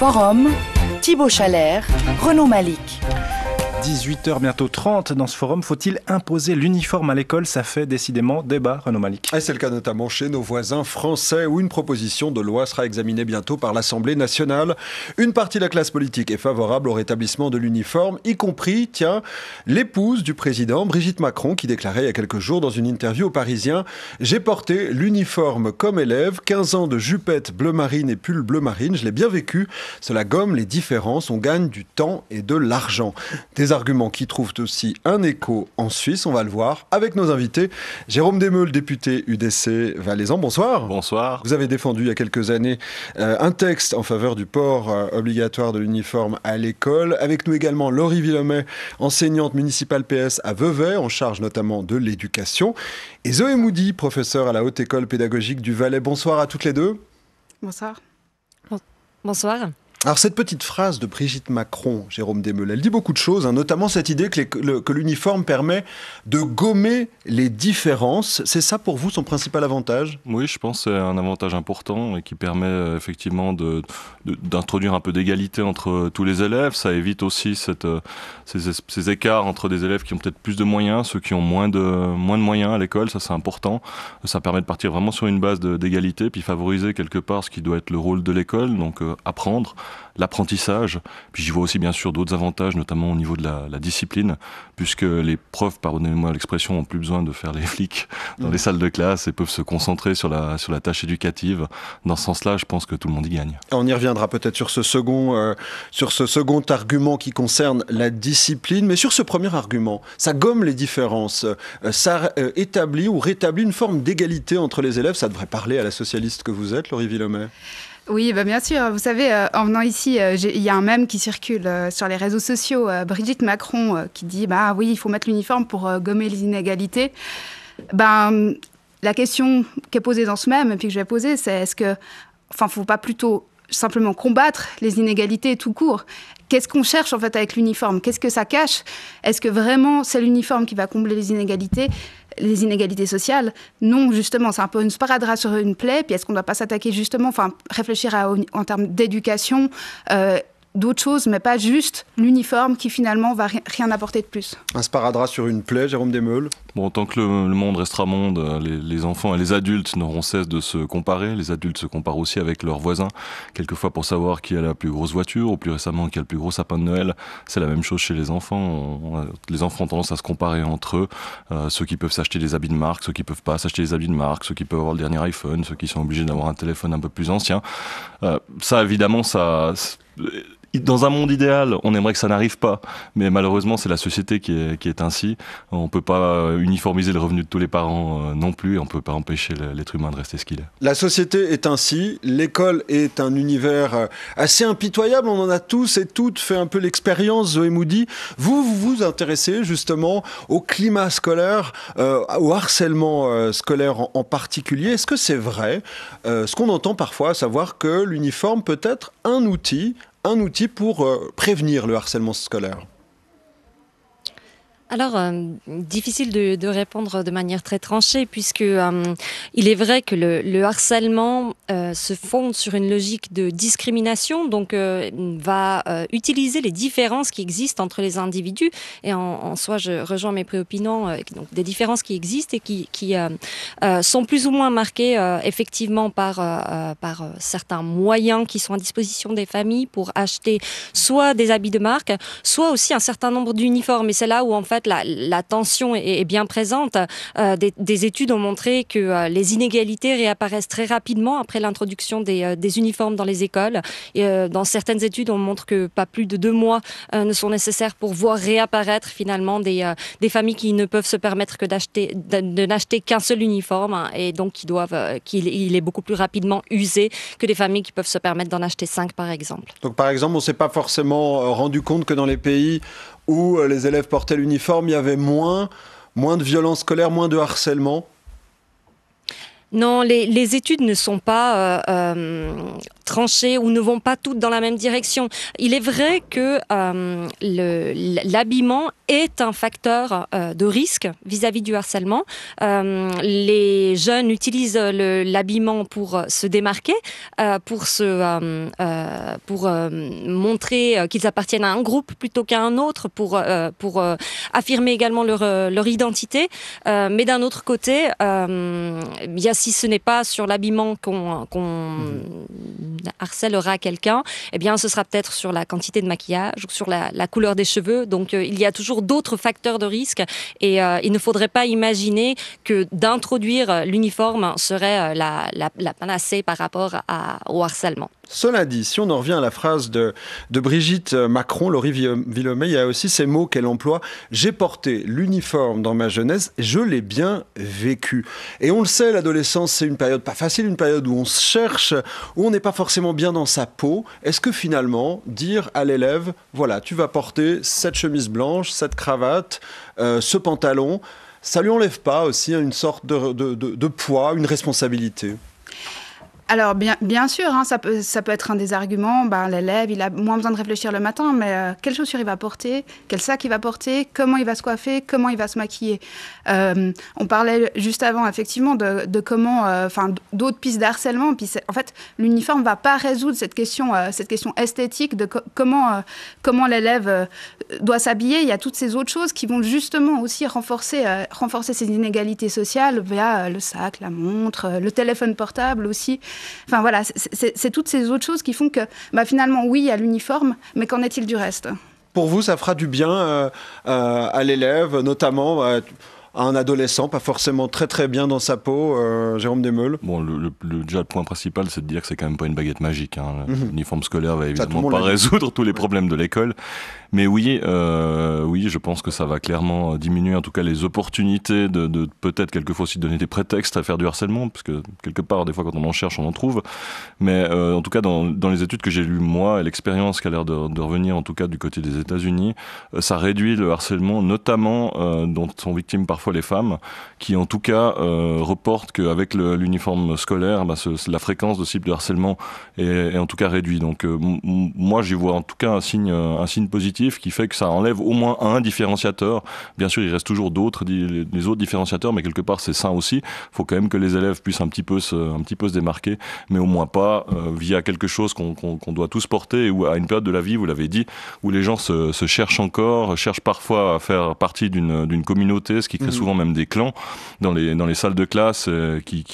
Forum, Thibaut Chalère, Renaud Malik. 18h, bientôt 30 dans ce forum. Faut-il imposer l'uniforme à l'école Ça fait décidément débat, Renaud Malik. Et c'est le cas notamment chez nos voisins français où une proposition de loi sera examinée bientôt par l'Assemblée nationale. Une partie de la classe politique est favorable au rétablissement de l'uniforme, y compris, tiens, l'épouse du président, Brigitte Macron, qui déclarait il y a quelques jours dans une interview au Parisien J'ai porté l'uniforme comme élève, 15 ans de jupette bleu marine et pull bleu marine, je l'ai bien vécu. Cela gomme les différences, on gagne du temps et de l'argent. Des arguments qui trouvent aussi un écho en Suisse. On va le voir avec nos invités. Jérôme Desmeules, député UDC Valaisan, bonsoir. Bonsoir. Vous avez défendu il y a quelques années euh, un texte en faveur du port euh, obligatoire de l'uniforme à l'école. Avec nous également Laurie Villemet, enseignante municipale PS à Vevey, en charge notamment de l'éducation. Et Zoé Moudi, professeur à la Haute École pédagogique du Valais. Bonsoir à toutes les deux. Bonsoir. Bonsoir. Alors cette petite phrase de Brigitte Macron, Jérôme Desmeules, elle dit beaucoup de choses, hein, notamment cette idée que l'uniforme permet de gommer les différences. C'est ça pour vous son principal avantage Oui, je pense que c'est un avantage important et qui permet euh, effectivement d'introduire un peu d'égalité entre euh, tous les élèves. Ça évite aussi euh, ces, écarts entre des élèves qui ont peut-être plus de moyens, ceux qui ont moins de, moins de moyens à l'école, ça c'est important. Ça permet de partir vraiment sur une base d'égalité, puis favoriser quelque part ce qui doit être le rôle de l'école, donc apprendre l'apprentissage. Puis j'y vois aussi bien sûr d'autres avantages, notamment au niveau de la, discipline, puisque les profs, pardonnez-moi l'expression, ont plus besoin de faire les flics dans mm. les salles de classe et peuvent se concentrer sur la, sur la tâche éducative. Dans ce sens-là, je pense que tout le monde y gagne. On y reviendra peut-être sur ce second, euh, sur ce second argument qui concerne la discipline, mais sur ce premier argument, ça gomme les différences, euh, ça euh, établit ou rétablit une forme d'égalité entre les élèves. Ça devrait parler à la socialiste que vous êtes, Laurie Villomet oui, bah, bien sûr. Vous savez, euh, en venant ici, euh, il y a un mème qui circule euh, sur les réseaux sociaux. Brigitte Macron qui dit bah oui, il faut mettre l'uniforme pour gommer les inégalités. Ben, la question qui est posée dans ce mème, et puis que je vais poser, c'est est-ce que, enfin, faut pas plutôt simplement combattre les inégalités tout court Qu'est-ce qu'on cherche en fait avec l'uniforme Qu'est-ce que ça cache Est-ce que vraiment c'est l'uniforme qui va combler les inégalités les inégalités sociales. Non, justement, c'est un peu une sparadrap sur une plaie. Puis est-ce qu'on ne doit pas s'attaquer justement, enfin, réfléchir en termes d'éducation euh, d'autres choses, mais pas juste l'uniforme qui finalement va rien apporter de plus. Un sparadrap sur une plaie, Jérôme Desmeules Bon, tant que le, monde restera monde, euh, les, enfants et les adultes n'auront cesse de se comparer. Les adultes se comparent aussi avec leurs voisins, quelquefois pour savoir qui a la plus grosse voiture ou plus récemment qui a le plus gros sapin de Noël. C'est la même chose chez les enfants. les enfants ont tendance à se comparer entre eux, euh, ceux qui peuvent s'acheter des habits de marque, ceux qui peuvent pas s'acheter des habits de marque, ceux qui peuvent avoir le dernier iPhone, ceux qui sont obligés d'avoir un téléphone un peu plus ancien. Euh, ça, évidemment, ça dans un monde idéal, on aimerait que ça n'arrive pas, mais malheureusement, c'est la société qui est, ainsi. On ne peut pas euh, uniformiser le revenu de tous les parents euh, non plus, et on ne peut pas empêcher l'être humain de rester ce qu'il est. La société est ainsi, l'école est un univers euh, assez impitoyable, on en a tous et toutes fait un peu l'expérience, Zoé Moody. Vous, vous vous intéressez justement au climat scolaire, au harcèlement scolaire en, particulier. Est-ce que c'est vrai, ce qu'on entend parfois, à savoir que l'uniforme peut être un outil, un outil pour euh, prévenir le harcèlement scolaire alors, euh, difficile de, de, répondre de manière très tranchée, puisque euh, il est vrai que le, le harcèlement euh, se fonde sur une logique de discrimination, donc va utiliser les différences qui existent entre les individus. Et en, soi, je rejoins mes préopinants, donc des différences qui existent et qui, qui sont plus ou moins marquées effectivement par, par certains moyens qui sont à disposition des familles pour acheter soit des habits de marque, soit aussi un certain nombre d'uniformes. Et c'est là où en fait la, tension est, bien présente. Euh, des, études ont montré que euh, les inégalités réapparaissent très rapidement après l'introduction des, euh, uniformes dans les écoles. dans certaines études, on montre que pas plus de deux mois ne sont nécessaires pour voir réapparaître finalement des, familles qui ne peuvent se permettre que d'acheter, de, n'acheter qu'un seul uniforme hein, et donc qui doivent, qu'il est beaucoup plus rapidement usé que des familles qui peuvent se permettre d'en acheter cinq par exemple. Donc par exemple, on ne s'est pas forcément rendu compte que dans les pays où euh, les élèves portaient l'uniforme, il y avait moins, moins de violence scolaire, moins de harcèlement non, les, études ne sont pas euh, euh, tranchées ou ne vont pas toutes dans la même direction. Il est vrai que euh, l'habillement est un facteur euh, de risque vis-à-vis du harcèlement. Euh, les jeunes utilisent l'habillement pour se démarquer, pour se pour montrer qu'ils appartiennent à un groupe plutôt qu'à un autre, pour, pour affirmer également leur, identité. mais d'un autre côté, bien, si ce n'est pas sur l'habillement qu'on mmh harcèlera quelqu'un, eh bien, ce sera peut-être sur la quantité de maquillage ou sur la, couleur des cheveux. Donc, euh, il y a toujours d'autres facteurs de risque et euh, il ne faudrait pas imaginer que d'introduire euh, l'uniforme serait la, panacée par rapport au harcèlement. Cela dit, si on en revient à la phrase de, Brigitte Macron, Laurie Villomé, il y a aussi ces mots qu'elle emploie. J'ai porté l'uniforme dans ma jeunesse, je l'ai bien vécu. Et on le sait, l'adolescence, c'est une période pas facile, une période où on se cherche, où on n'est pas forcément forcément bien dans sa peau. Est-ce que finalement, dire à l'élève, voilà, tu vas porter cette chemise blanche, cette cravate, euh, ce pantalon, ça lui enlève pas aussi une sorte de poids, une responsabilité alors, bien, sûr, hein, ça, peut, ça peut être un des arguments. Ben, L'élève, il a moins besoin de réfléchir le matin, mais euh, quelle chaussure il va porter, quel sac il va porter, comment il va se coiffer, comment il va se maquiller. Euh, on parlait juste avant, effectivement, de, comment, euh, enfin, d'autres pistes d'harcèlement. Puis, en fait, l'uniforme ne va pas résoudre cette question, euh, cette question esthétique de comment, comment l'élève doit s'habiller. Il y a toutes ces autres choses qui vont justement aussi renforcer, renforcer ces inégalités sociales via le sac, la montre, le téléphone portable aussi. Enfin voilà, c'est toutes ces autres choses qui font que bah, finalement, oui, il y a l'uniforme, mais qu'en est-il du reste Pour vous, ça fera du bien euh, euh, à l'élève, notamment. Bah, un adolescent, pas forcément très très bien dans sa peau, euh, Jérôme Desmeules Bon, le, le, déjà, le point principal, c'est de dire que c'est quand même pas une baguette magique. Hein. Mhm. L'uniforme scolaire va évidemment pas résoudre tous les problèmes de l'école. Mais oui, euh, oui, je pense que ça va clairement diminuer, en tout cas, les opportunités de, peut-être quelquefois aussi donner des prétextes à faire du harcèlement, parce que quelque part, des fois, quand on en cherche, on en trouve. Mais euh, en tout cas, dans, les études que j'ai lues, moi, et l'expérience qui a l'air de, de, revenir, en tout cas, du côté des États-Unis, ça réduit le harcèlement, notamment dont sont victimes par parfois les femmes, qui en tout cas euh, reportent qu'avec l'uniforme scolaire, bah, la fréquence de cibles de harcèlement est, en tout cas réduite. Donc euh, moi j'y vois en tout cas un signe, euh, un signe positif qui fait que ça enlève au moins un différenciateur. Bien sûr il reste toujours d'autres, les autres différenciateurs, mais quelque part c'est sain aussi. Il faut quand même que les élèves puissent un petit peu se, un petit peu se démarquer, mais au moins pas via quelque chose qu'on doit tous porter ou à une période de la vie, vous l'avez dit, où les gens se, se cherchent encore, cherchent parfois à faire partie d'une communauté, ce qui souvent même des clans dans les, dans les salles de classe euh, qui,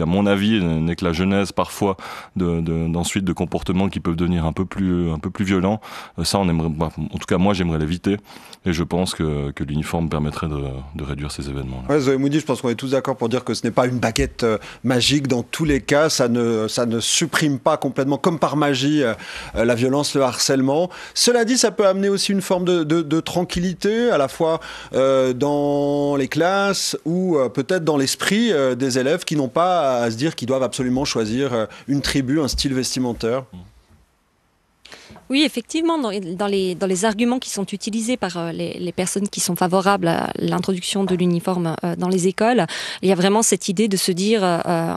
à mon avis, n'est que la genèse parfois d'ensuite de, de, comportements qui peuvent devenir un peu plus, un peu plus violents. Euh, ça, on aimerait, bah, en tout cas, moi, j'aimerais l'éviter et je pense que, que l'uniforme permettrait de, de, réduire ces événements. -là. Ouais, Moody, je pense qu'on est tous d'accord pour dire que ce n'est pas une baguette euh, magique dans tous les cas. Ça ne, ça ne supprime pas complètement, comme par magie, la violence, le harcèlement. Cela dit, ça peut amener aussi une forme de, de tranquillité, à la fois dans les les classes ou euh, peut-être dans l'esprit euh, des élèves qui n'ont pas à, se dire qu'ils doivent absolument choisir euh, une tribu, un style vestimentaire mmh. oui, effectivement, dans, les, dans, les, arguments qui sont utilisés par les, personnes qui sont favorables à l'introduction de l'uniforme dans les écoles, il y a vraiment cette idée de se dire,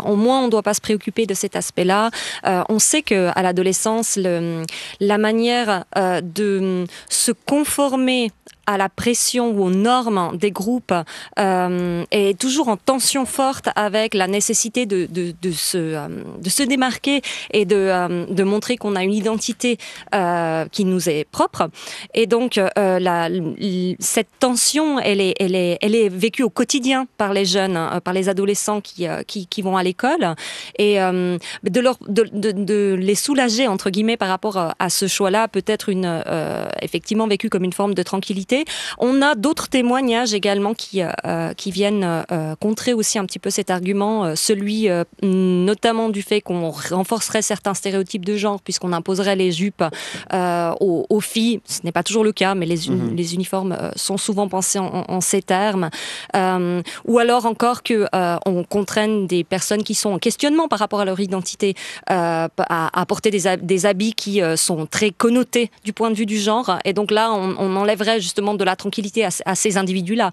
au moins, on ne doit pas se préoccuper de cet aspect-là. on sait que à l'adolescence, la manière de se conformer à la pression ou aux normes des groupes euh, est toujours en tension forte avec la nécessité de, de, de, se, euh, de se, démarquer et de, euh, de montrer qu'on a une identité euh, qui nous est propre. Et donc, la, cette tension, elle est, elle, est, elle est vécue au quotidien par les jeunes, par les adolescents qui, qui, qui vont à l'école. Et de, leur, de, de, de, les soulager, entre guillemets, par rapport à ce choix-là, peut être une effectivement vécu comme une forme de tranquillité on a d'autres témoignages également qui, euh, euh, qui viennent euh, contrer aussi un petit peu cet argument, celui notamment du fait qu'on renforcerait certains stéréotypes de genre puisqu'on imposerait les jupes aux, filles. Ce n'est pas toujours le cas, mais les, mm-hmm. les uniformes sont souvent pensés en, ces termes. ou alors encore que on des personnes qui sont en questionnement par rapport à leur identité à, porter des, habits qui sont très connotés du point de vue du genre. Et donc là, on enlèverait justement de la tranquillité à ces individus-là.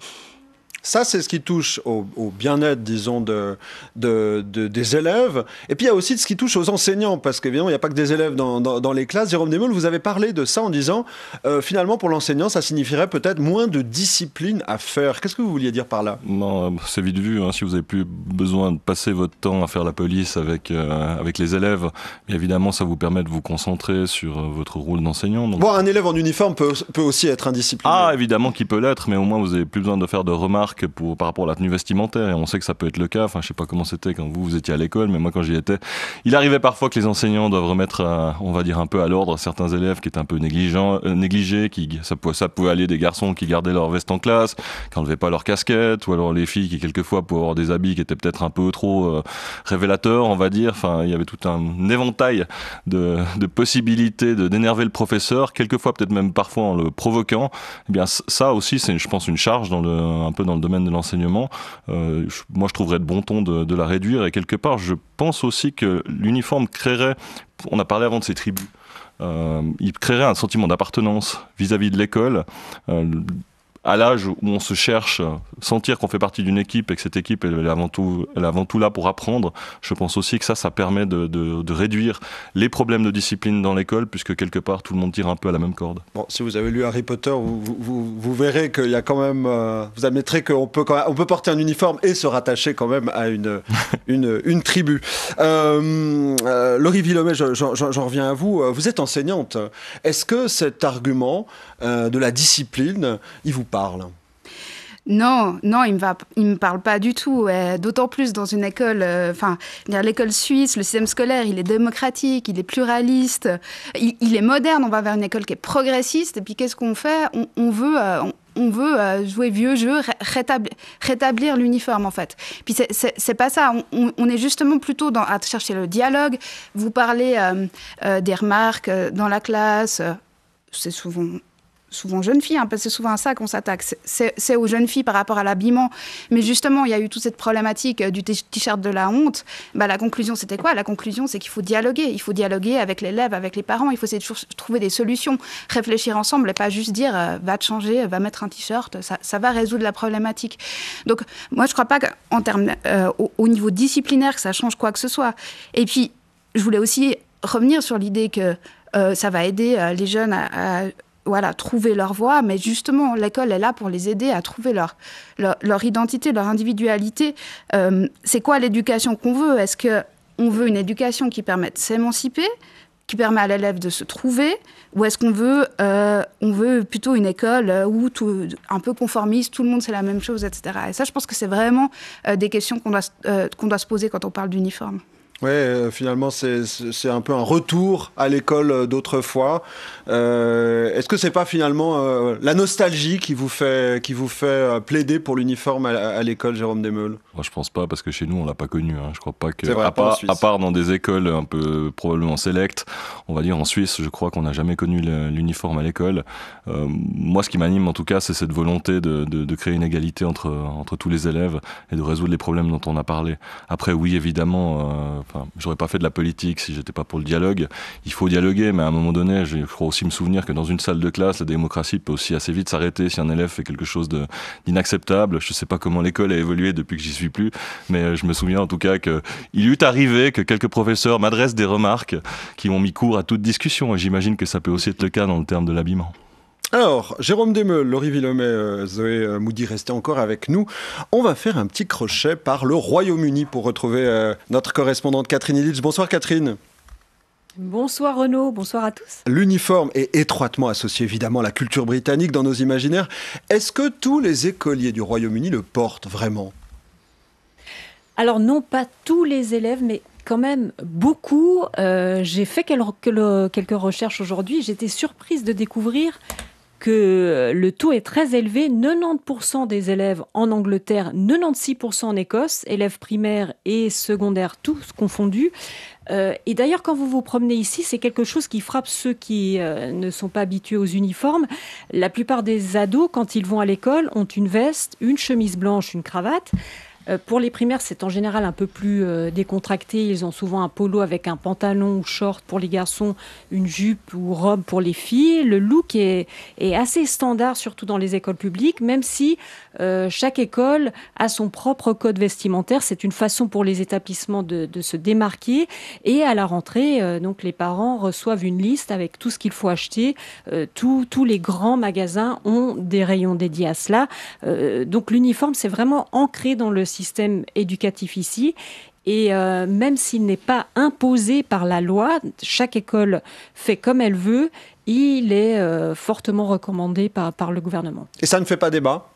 Ça, c'est ce qui touche au, bien-être, disons, de, des élèves. Et puis, il y a aussi ce qui touche aux enseignants, parce qu'évidemment, il n'y a pas que des élèves dans, dans, les classes. Jérôme Desmeules, vous avez parlé de ça en disant, euh, finalement, pour l'enseignant, ça signifierait peut-être moins de discipline à faire. Qu'est-ce que vous vouliez dire par là Non, euh, c'est vite vu. Hein. si vous n'avez plus besoin de passer votre temps à faire la police avec, euh, avec les élèves, évidemment, ça vous permet de vous concentrer sur votre rôle d'enseignant. Bon, un élève en uniforme peut, peut aussi être indiscipliné. Ah, évidemment qu'il peut l'être, mais au moins, vous n'avez plus besoin de faire de remarques pour, par rapport à la tenue vestimentaire. Et on sait que ça peut être le cas. Enfin, je sais pas comment c'était quand vous, vous étiez à l'école, mais moi, quand j'y étais, il arrivait parfois que les enseignants doivent remettre, euh, on va dire, un peu à l'ordre certains élèves qui étaient un peu négligents, euh, négligés, qui, ça, pouvait, ça pouvait aller des garçons qui gardaient leur veste en classe, qui enlevaient pas leur casquette, ou alors les filles qui, quelquefois, pouvaient avoir des habits qui étaient peut-être un peu trop euh, révélateurs, on va dire. Enfin, il y avait tout un éventail de, de possibilités d'énerver le professeur, quelquefois, peut-être même parfois en le provoquant. et eh bien, ça aussi, c'est, je pense, une charge dans le, un peu dans le domaine de l'enseignement, euh, moi je trouverais de bon ton de, la réduire. Et quelque part, je pense aussi que l'uniforme créerait, on a parlé avant de ces tribus, euh, il créerait un sentiment d'appartenance vis-à-vis de l'école. Euh, à l'âge où on se cherche, sentir qu'on fait partie d'une équipe et que cette équipe est avant tout, elle tout là pour apprendre, je pense aussi que ça, ça permet de, réduire les problèmes de discipline dans l'école, puisque quelque part, tout le monde tire un peu à la même corde. Bon, si vous avez lu Harry Potter, vous, verrez qu'il y a quand même, euh, vous admettrez qu'on peut, on peut porter un uniforme et se rattacher quand même à une, tribu. Euh, euh, Laurie Villomé, j'en reviens à vous. Vous êtes enseignante. Est-ce que cet argument euh, de la discipline, il vous parle non, non, il me, me parle pas du tout. Euh, d'autant plus dans une école, euh, enfin, l'école suisse, le système scolaire, il est démocratique, il est pluraliste, il, est moderne. On va vers une école qui est progressiste. Et puis qu'est-ce qu'on fait on, veut, on, veut jouer vieux jeu, rétablir, l'uniforme en fait. Puis c'est pas ça. On, est justement plutôt à chercher le dialogue. Vous parlez des remarques dans la classe. C'est souvent souvent jeunes filles, hein, parce que c'est souvent à ça qu'on s'attaque, c'est aux jeunes filles par rapport à l'habillement. Mais justement, il y a eu toute cette problématique euh, du t-shirt de la honte. Bah, la conclusion, c'était quoi La conclusion, c'est qu'il faut dialoguer. Il faut dialoguer avec l'élève, avec les parents. Il faut essayer de trouver des solutions, réfléchir ensemble et pas juste dire euh, va te changer, va mettre un t-shirt, ça, va résoudre la problématique. Donc, moi, je crois pas qu'en termes, euh, au, niveau disciplinaire, que ça change quoi que ce soit. Et puis, je voulais aussi revenir sur l'idée que ça va aider les jeunes à voilà, trouver leur voie, mais justement, l'école est là pour les aider à trouver leur, leur, identité, leur individualité. Euh, c'est quoi l'éducation qu'on veut Est-ce qu'on veut une éducation qui permet de s'émanciper, qui permet à l'élève de se trouver Ou est-ce qu'on veut, euh, on veut plutôt une école euh, où tout, un peu conformiste, tout le monde sait la même chose, etc. Et ça, je pense que c'est vraiment des questions qu'on doit, qu'on doit se poser quand on parle d'uniforme. Oui, euh, finalement, c'est un peu un retour à l'école euh, d'autrefois. Euh, est-ce que c'est pas finalement la nostalgie qui vous fait, qui vous fait plaider pour l'uniforme à, l'école, Jérôme Desmeules Moi, je pense pas, parce que chez nous, on l'a pas connu. Hein. Je crois pas que, à, part dans des écoles un peu probablement sélectes, on va dire en Suisse, je crois qu'on n'a jamais connu l'uniforme à l'école. moi, ce qui m'anime, en tout cas, c'est cette volonté de, de, de, créer une égalité entre, entre tous les élèves et de résoudre les problèmes dont on a parlé. Après, oui, évidemment je j'aurais pas fait de la politique si j'étais pas pour le dialogue. Il faut dialoguer, mais à un moment donné, je crois aussi me souvenir que dans une salle de classe, la démocratie peut aussi assez vite s'arrêter si un élève fait quelque chose d'inacceptable. Je ne sais pas comment l'école a évolué depuis que j'y suis plus, mais euh, je me souviens en tout cas qu'il eût arrivé que quelques professeurs m'adressent des remarques qui m'ont mis cours à toute discussion. Et j'imagine que ça peut aussi être le cas dans le terme de l'habillement. Alors, Jérôme Demeul, Laurie Villemay, euh, Zoé euh, Moody, restez encore avec nous. On va faire un petit crochet par le Royaume-Uni pour retrouver euh, notre correspondante Catherine Illich. Bonsoir Catherine. Bonsoir Renaud, bonsoir à tous. L'uniforme est étroitement associé évidemment à la culture britannique dans nos imaginaires. Est-ce que tous les écoliers du Royaume-Uni le portent vraiment alors non pas tous les élèves, mais quand même beaucoup. J'ai fait quelques recherches aujourd'hui. J'étais surprise de découvrir que euh, le taux est très élevé. 90% des élèves en Angleterre, 96% en Écosse, élèves primaires et secondaires, tous confondus. Euh, et d'ailleurs, quand vous vous promenez ici, c'est quelque chose qui frappe ceux qui euh, ne sont pas habitués aux uniformes. La plupart des ados, quand ils vont à l'école, ont une veste, une chemise blanche, une cravate. Euh, pour les primaires, c'est en général un peu plus euh, décontracté. Ils ont souvent un polo avec un pantalon ou short pour les garçons, une jupe ou robe pour les filles. Le look est assez standard, surtout dans les écoles publiques, même si euh, chaque école a son propre code vestimentaire. C'est une façon pour les établissements de, se démarquer. Et à la rentrée, euh, donc les parents reçoivent une liste avec tout ce qu'il faut acheter. Euh, tous les grands magasins ont des rayons dédiés à cela. donc l'uniforme, c'est vraiment ancré dans le système éducatif ici. Et même s'il n'est pas imposé par la loi, chaque école fait comme elle veut, il est fortement recommandé par, par le gouvernement. Et ça ne fait pas débat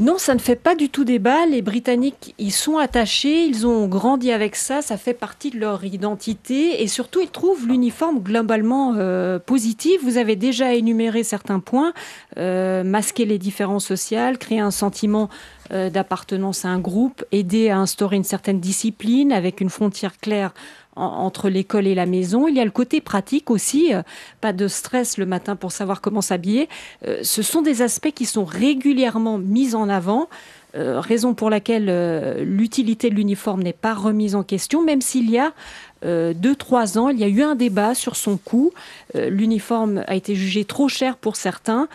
non, ça ne fait pas du tout débat. Les Britanniques ils sont attachés, ils ont grandi avec ça, ça fait partie de leur identité et surtout ils trouvent l'uniforme globalement positive. Euh, positif. Vous avez déjà énuméré certains points, euh, masquer les différences sociales, créer un sentiment euh, d'appartenance à un groupe, aider à instaurer une certaine discipline avec une frontière claire entre l'école et la maison. Il y a le côté pratique aussi, euh, pas de stress le matin pour savoir comment s'habiller. Euh, ce sont des aspects qui sont régulièrement mis en avant. Euh, raison pour laquelle l'utilité de l'uniforme n'est pas remise en question, même s'il y a deux, trois ans, il y a eu un débat sur son coût. l'uniforme a été jugé trop cher pour certains.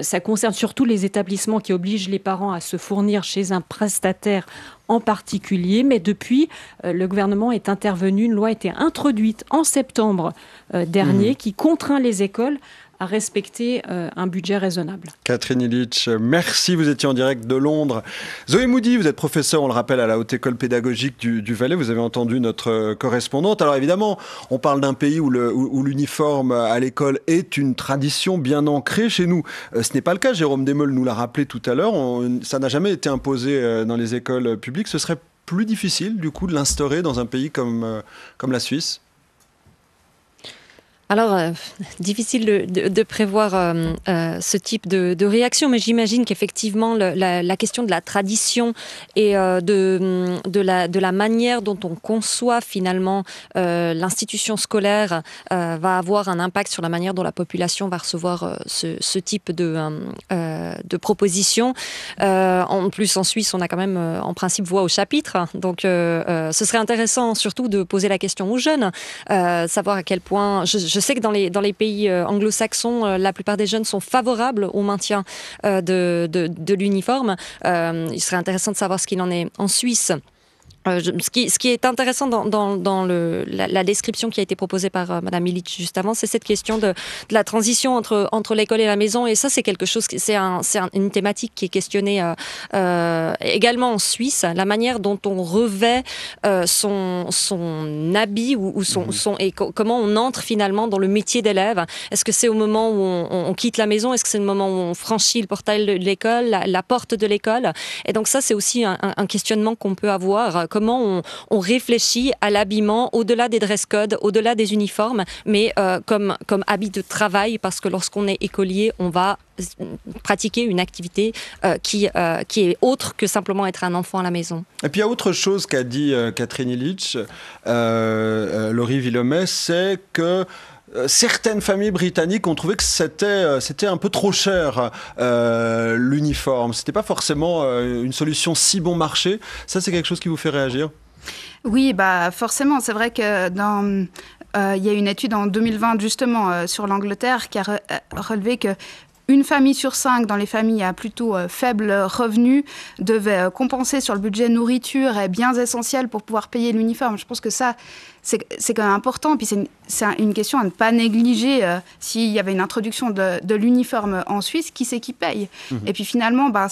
ça concerne surtout les établissements qui obligent les parents à se fournir chez un prestataire en particulier. Mais depuis, euh, le gouvernement est intervenu. Une loi a été introduite en septembre euh, dernier mmh. qui contraint les écoles à respecter euh, un budget raisonnable. Catherine Illich, merci. Vous étiez en direct de Londres. Zoé Moody, vous êtes professeur, on le rappelle, à la Haute École Pédagogique du, Valais. Vous avez entendu notre euh, correspondante. Alors évidemment, on parle d'un pays où, l'uniforme à l'école est une tradition bien ancrée chez nous. Euh, ce n'est pas le cas. Jérôme Desmeules nous l'a rappelé tout à l'heure. ça n'a jamais été imposé dans les écoles publiques. Ce serait plus difficile, du coup, de l'instaurer dans un pays comme la Suisse alors, euh, difficile de, prévoir euh, euh, ce type de, réaction, mais j'imagine qu'effectivement, la, question de la tradition et de, la, de la manière dont on conçoit finalement l'institution scolaire va avoir un impact sur la manière dont la population va recevoir ce, type de, de en plus, en Suisse, on a quand même en principe voix au chapitre, donc ce serait intéressant surtout de poser la question aux jeunes, savoir à quel point je sais que dans les, dans les pays euh, anglo-saxons, euh, la plupart des jeunes sont favorables au maintien euh, de, de l'uniforme. il serait intéressant de savoir ce qu'il en est en Suisse. Euh, ce, qui, ce, qui, est intéressant dans, dans, dans le, la, la, description qui a été proposée par euh, Madame Illich juste avant, c'est cette question de, de, la transition entre, entre l'école et la maison. Et ça, c'est quelque chose, c'est un, une thématique qui est questionnée euh, euh, également en Suisse, la manière dont on revêt son, son habit ou, ou son, mhm. son, et comment on entre finalement dans le métier d'élève. Est-ce que c'est au moment où on, on, quitte la maison Est-ce que c'est le moment où on franchit le portail de l'école, la, la, porte de l'école Et donc ça, c'est aussi un, un questionnement qu'on peut avoir comment on, réfléchit à l'habillement au-delà des dress codes, au-delà des uniformes, mais euh, comme, comme habit de travail, parce que lorsqu'on est écolier, on va euh, pratiquer une activité euh, qui, qui est autre que simplement être un enfant à la maison. Et puis il y a autre chose qu'a dit Catherine Illich, Laurie Villomé, c'est que euh, certaines familles britanniques ont trouvé que c'était euh, c'était un peu trop cher l'uniforme. Euh, l'uniforme. C'était pas forcément une solution si bon marché. Ça, c'est quelque chose qui vous fait réagir Oui, bah forcément. C'est vrai que dans y a une étude en 2020 justement sur l'Angleterre qui a relevé que une famille sur cinq dans les familles à plutôt faible revenu devait compenser sur le budget nourriture et biens essentiels pour pouvoir payer l'uniforme. Je pense que ça, c'est quand même important. Puis c'est une, question à ne pas négliger. Euh, s'il y avait une introduction de, l'uniforme en Suisse, qui c'est qui paye mhm. Et puis finalement, ben,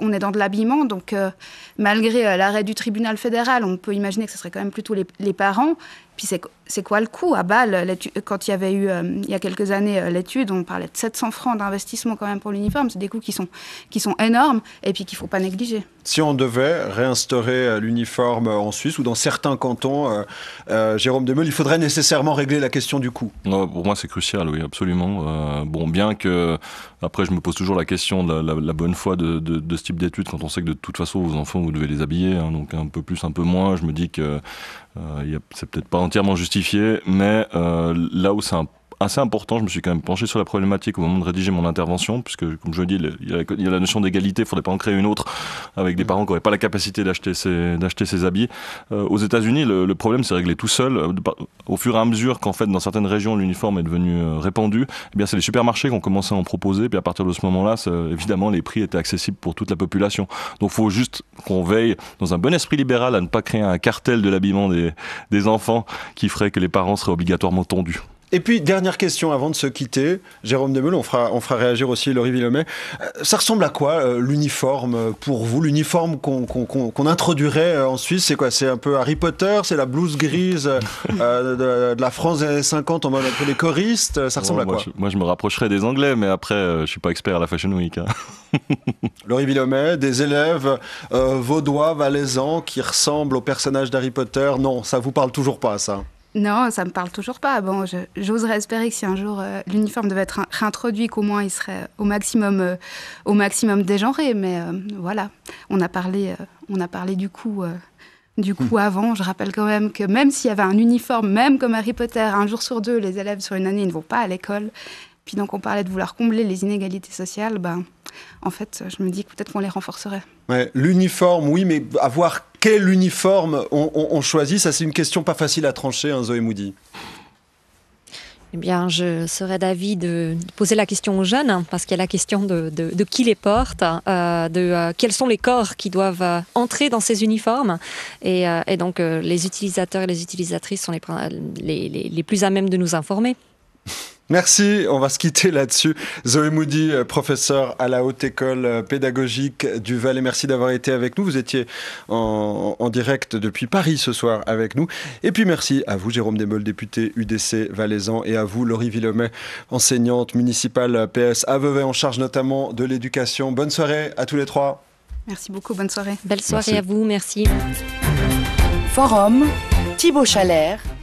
on est dans de l'habillement. Donc euh, malgré euh, l'arrêt du tribunal fédéral, on peut imaginer que ce serait quand même plutôt les, parents. Puis c'est quoi le coût À Bâle, quand il y avait eu, il y a quelques années, l'étude, on parlait de 700 francs d'investissement quand même pour l'uniforme. C'est des coûts qui sont énormes et puis qu'il ne faut pas négliger si on devait réinstaurer euh, l'uniforme euh, en Suisse ou dans certains cantons, euh, Jérôme Demeul, il faudrait nécessairement régler la question du coût non, Pour moi, c'est crucial, oui, absolument. bon, bien que, après, je me pose toujours la question de la, bonne foi de, ce type d'études quand on sait que de toute façon, vos enfants, vous devez les habiller, hein, donc un peu plus, un peu moins. Je me dis que c'est peut-être pas entièrement justifié, mais là où c'est un assez important. Je me suis quand même penché sur la problématique au moment de rédiger mon intervention, puisque, comme je le dis, il y a la notion d'égalité, il ne faudrait pas en créer une autre avec des mm. parents qui n'auraient pas la capacité d'acheter ces, d'acheter habits. Euh, aux États-Unis, le, problème s'est réglé tout seul. Euh, au fur et à mesure qu'en fait, dans certaines régions, l'uniforme est devenu euh, répandu, eh bien, c'est les supermarchés qui ont commencé à en proposer. Puis à partir de ce moment-là, évidemment, les prix étaient accessibles pour toute la population. Donc, il faut juste qu'on veille, dans un bon esprit libéral, à ne pas créer un cartel de l'habillement des, des enfants qui ferait que les parents seraient obligatoirement tendus. Et puis, dernière question avant de se quitter, Jérôme Demul on fera, on fera réagir aussi Laurie Villomé. Euh, ça ressemble à quoi euh, l'uniforme euh, pour vous L'uniforme qu'on introduirait en Suisse, c'est quoi C'est un peu Harry Potter C'est la blouse grise de, la France des années 50 On mode un les choristes Ça ressemble à quoi moi je, me rapprocherais des Anglais, mais après, je suis pas expert à la Fashion Week. Hein. Laurie des élèves vaudois, valaisans qui ressemblent au personnage d'Harry Potter. Non, ça vous parle toujours pas, ça non, ça me parle toujours pas. Bon, j'oserais espérer que si un jour euh, l'uniforme devait être réintroduit, qu'au moins il serait euh, au maximum, euh, au maximum dégenré. Mais voilà, on a parlé, on a parlé du coup. Du coup, hmm. avant, je rappelle quand même que même s'il y avait un uniforme, même comme Harry Potter, un jour sur deux, les élèves sur une année ne vont pas à l'école. Puis donc, on parlait de vouloir combler les inégalités sociales. Ben, en fait, je me dis que peut-être qu'on les renforcerait. l'uniforme, oui, mais avoir quel uniforme on, choisit, ça c'est une question pas facile à trancher, hein, Zoé Moody. Eh bien, je serais d'avis de poser la question aux jeunes, hein, parce qu'il y a la question de, qui les porte, euh, de euh, quels sont les corps qui doivent euh, entrer dans ces uniformes. Et, donc, les utilisateurs et les utilisatrices sont les plus à même de nous informer. Merci, on va se quitter là-dessus. Zoé Moudi, euh, professeur à la Haute École euh, pédagogique du Valais, merci d'avoir été avec nous. Vous étiez en, direct depuis Paris ce soir avec nous. Et puis merci à vous, Jérôme Desmolles, député UDC Valaisan, et à vous, Laurie Villemet, enseignante municipale PS à en charge notamment de l'éducation. Bonne soirée à tous les trois. Merci beaucoup, bonne soirée. Belle soirée à vous, merci. Forum, Thibaut Chalère.